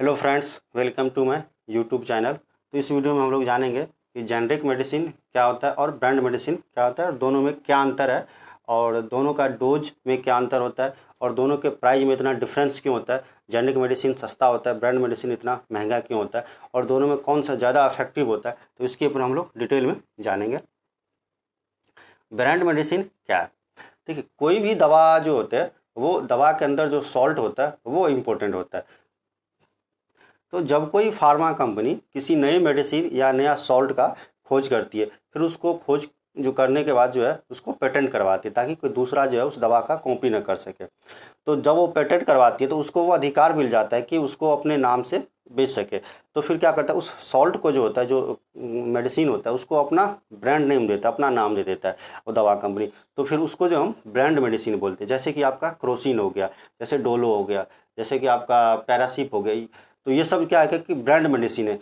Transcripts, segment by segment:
hello friends welcome to my YouTube channel तो इस video में हम लोग जानेंगे कि जेनरिक मेडिसिन क्या होता है और ब्रांड मेडिसिन क्या होता है और दोनों में क्या अंतर है और दोनों का डोज में क्या अंतर होता है और दोनों के प्राइस में इतना डिफरेंस क्यों होता है जेनरिक मेडिसिन सस्ता होता है ब्रांड मेडिसिन इतना महंगा क्यों होता है और दोनों में कौन सा ज़्यादा अफेक्टिव होता है तो इसके ऊपर हम लोग डिटेल में जानेंगे ब्रांड मेडिसिन क्या है देखिए कोई भी दवा जो होता है वो दवा के अंदर जो सॉल्ट होता है वो इम्पोर्टेंट होता है तो जब कोई फार्मा कंपनी किसी नए मेडिसिन या नया सॉल्ट का खोज करती है फिर उसको खोज जो करने के बाद जो है उसको पेटेंट करवाती है ताकि कोई दूसरा जो है उस दवा का कॉपी ना कर सके तो जब वो पेटेंट करवाती है तो उसको वो अधिकार मिल जाता है कि उसको अपने नाम से बेच सके तो फिर क्या करता है उस सॉल्ट को जो होता है जो मेडिसिन होता है उसको अपना ब्रांड नेम देता है अपना नाम दे देता है वो दवा कंपनी तो फिर उसको जो हम ब्रांड मेडिसिन बोलते हैं जैसे कि आपका क्रोसिन हो गया जैसे डोलो हो गया जैसे कि आपका पैरासिप हो गया तो ये सब क्या है कि ब्रांड मेडिसिन है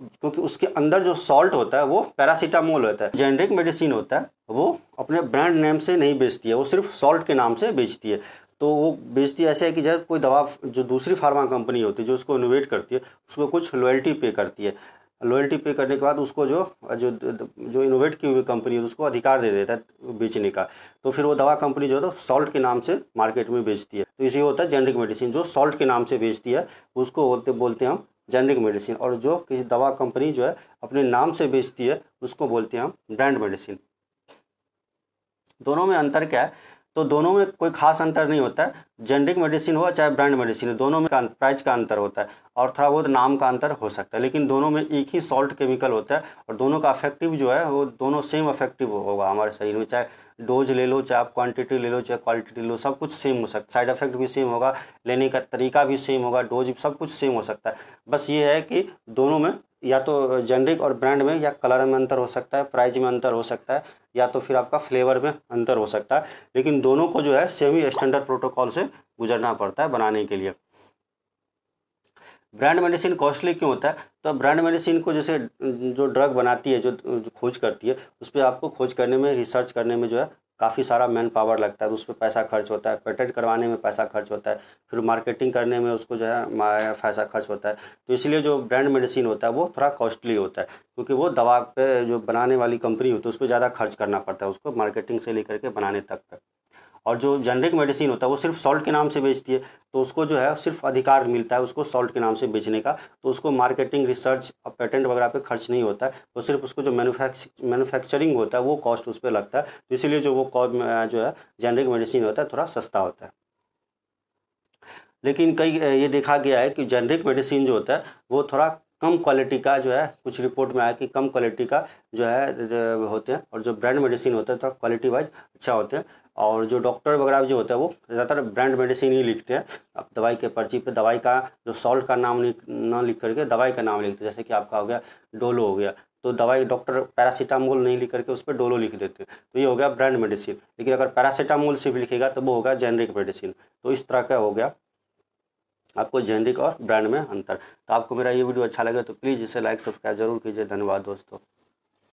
क्योंकि उसके अंदर जो सॉल्ट होता है वो पैरासीटामोल होता है जेनरिक मेडिसिन होता है वो अपने ब्रांड नेम से नहीं बेचती है वो सिर्फ सॉल्ट के नाम से बेचती है तो वो बेचती ऐसे है कि जब कोई दवा जो दूसरी फार्मा कंपनी होती है जो उसको इनोवेट करती है उसको कुछ लॉयल्टी पे करती है लॉयल्टी पे करने के बाद उसको जो जो जो इनोवेट की हुई कंपनी है उसको अधिकार दे देता है बेचने का तो फिर वो दवा कंपनी जो है तो सॉल्ट के नाम से मार्केट में बेचती है तो इसी होता है जेनरिक मेडिसिन जो सॉल्ट के नाम से बेचती है उसको बोलते बोलते हैं हम जेनरिक मेडिसिन और जो किसी दवा कंपनी जो है अपने नाम से बेचती है उसको बोलते हैं हम ब्रांड मेडिसिन दोनों में अंतर क्या है तो दोनों में कोई खास अंतर नहीं होता है जेनरिक मेडिसिन हो चाहे ब्रांड मेडिसिन हो दोनों में प्राइस का अंतर होता है और थोड़ा बहुत नाम का अंतर हो सकता है लेकिन दोनों में एक ही सॉल्ट केमिकल होता है और दोनों का अफेक्टिव जो है वो दोनों सेम अफेक्टिव होगा हमारे शरीर में चाहे डोज ले लो चाहे आप क्वांटिटी ले लो चाहे क्वालिटी ले लो सब कुछ सेम हो सकता है साइड इफेक्ट भी सेम होगा लेने का तरीका भी सेम होगा डोज सब कुछ सेम हो सकता है बस ये है कि दोनों में या तो जेनरिक और ब्रांड में या कलर में अंतर हो सकता है प्राइस में अंतर हो सकता है या तो फिर आपका फ्लेवर में अंतर हो सकता है लेकिन दोनों को जो है सेमी स्टैंडर्ड प्रोटोकॉल से गुजरना पड़ता है बनाने के लिए ब्रांड मेडिसिन कॉस्टली क्यों होता है तो ब्रांड मेडिसिन को जैसे जो ड्रग बनाती है जो, जो खोज करती है उस पर आपको खोज करने में रिसर्च करने में जो है काफ़ी सारा मैन पावर लगता है उस पर पैसा खर्च होता है पेटेंट करवाने में पैसा खर्च होता है फिर मार्केटिंग करने में उसको जो है पैसा खर्च होता है तो इसलिए जो ब्रांड मेडिसिन होता है वो थोड़ा कॉस्टली होता है क्योंकि वो दवा पे जो बनाने वाली कंपनी होती है उस पर ज़्यादा खर्च करना पड़ता है उसको मार्केटिंग से लेकर के बनाने तक तक और जो जेनरिक मेडिसिन होता है वो सिर्फ सॉल्ट के नाम से बेचती है तो उसको जो है सिर्फ अधिकार मिलता है उसको सॉल्ट के नाम से बेचने का तो उसको मार्केटिंग रिसर्च और पेटेंट वगैरह पे खर्च नहीं होता है तो सिर्फ उसको जो मैनुफैक्चरिंग होता है वो कॉस्ट उस पर लगता है तो इसीलिए जो वो जो है जेनरिक मेडिसिन होता है थोड़ा सस्ता होता है लेकिन कई ये देखा गया है कि जेनरिक मेडिसिन जो होता है वो थोड़ा कम क्वालिटी का जो है कुछ रिपोर्ट में आया कि कम क्वालिटी का जो है जो होते हैं और जो ब्रांड मेडिसिन होता है तो क्वालिटी वाइज अच्छा होते हैं और जो डॉक्टर वगैरह जो होता है वो ज़्यादातर ब्रांड मेडिसिन ही लिखते हैं अब दवाई के पर्ची पे दवाई का जो सॉल्ट का नाम लिख ना लिख करके दवाई का नाम लिखते हैं जैसे कि आपका हो गया डोलो हो गया तो दवाई डॉक्टर पैरासीटामोल नहीं लिख करके उस पर डोलो लिख देते हैं तो ये हो गया ब्रांड मेडिसिन लेकिन अगर पैरासीटामोल सिर्फ लिखेगा तो वो होगा जेनरिक मेडिसिन तो इस तरह का हो गया आपको जेनरिक और ब्रांड में अंतर तो आपको मेरा ये वीडियो अच्छा लगे तो प्लीज़ इसे लाइक सब्सक्राइब जरूर कीजिए धन्यवाद दोस्तों